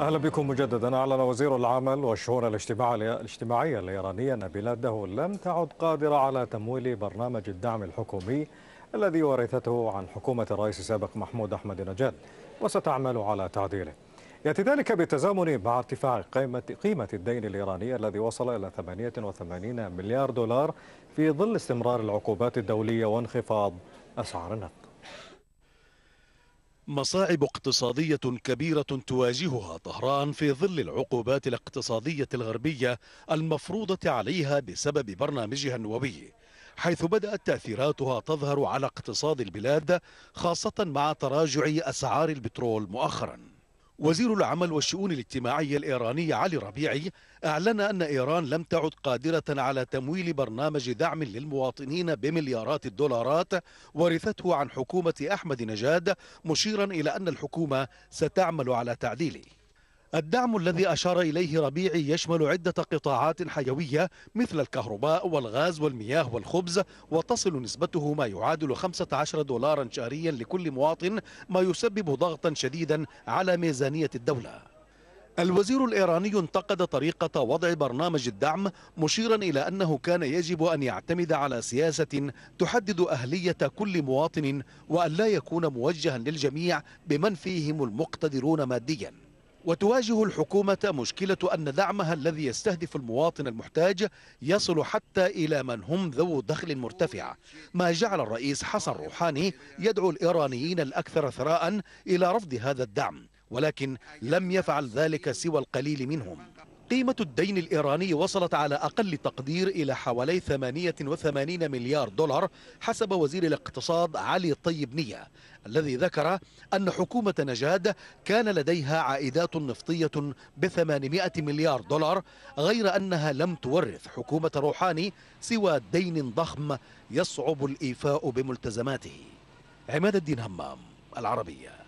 أهلا بكم مجددا أعلن وزير العمل والشؤون الاجتماعية الايرانيه أن بلاده لم تعد قادرة على تمويل برنامج الدعم الحكومي الذي ورثته عن حكومة الرئيس السابق محمود أحمد نجاد وستعمل على تعديله يأتي ذلك بالتزامن مع ارتفاع قيمة قيمة الدين الإيراني الذي وصل إلى 88 مليار دولار في ظل استمرار العقوبات الدولية وانخفاض أسعار النفط مصاعب اقتصادية كبيرة تواجهها طهران في ظل العقوبات الاقتصادية الغربية المفروضة عليها بسبب برنامجها النووي حيث بدأت تأثيراتها تظهر على اقتصاد البلاد خاصة مع تراجع أسعار البترول مؤخراً وزير العمل والشؤون الاجتماعية الإيراني علي ربيعي أعلن أن إيران لم تعد قادرة على تمويل برنامج دعم للمواطنين بمليارات الدولارات ورثته عن حكومة أحمد نجاد مشيرا إلى أن الحكومة ستعمل على تعديله الدعم الذي أشار إليه ربيعي يشمل عدة قطاعات حيوية مثل الكهرباء والغاز والمياه والخبز وتصل نسبته ما يعادل 15 دولارا شهريا لكل مواطن ما يسبب ضغطا شديدا على ميزانية الدولة الوزير الإيراني انتقد طريقة وضع برنامج الدعم مشيرا إلى أنه كان يجب أن يعتمد على سياسة تحدد أهلية كل مواطن وأن لا يكون موجها للجميع بمن فيهم المقتدرون مادياً وتواجه الحكومة مشكلة أن دعمها الذي يستهدف المواطن المحتاج يصل حتى إلى من هم ذو دخل مرتفع ما جعل الرئيس حسن روحاني يدعو الإيرانيين الأكثر ثراء إلى رفض هذا الدعم ولكن لم يفعل ذلك سوى القليل منهم قيمة الدين الإيراني وصلت على أقل تقدير إلى حوالي 88 مليار دولار حسب وزير الاقتصاد علي طيب نية الذي ذكر أن حكومة نجاد كان لديها عائدات نفطية ب 800 مليار دولار غير أنها لم تورث حكومة روحاني سوى دين ضخم يصعب الإيفاء بملتزماته عماد الدين همام العربيه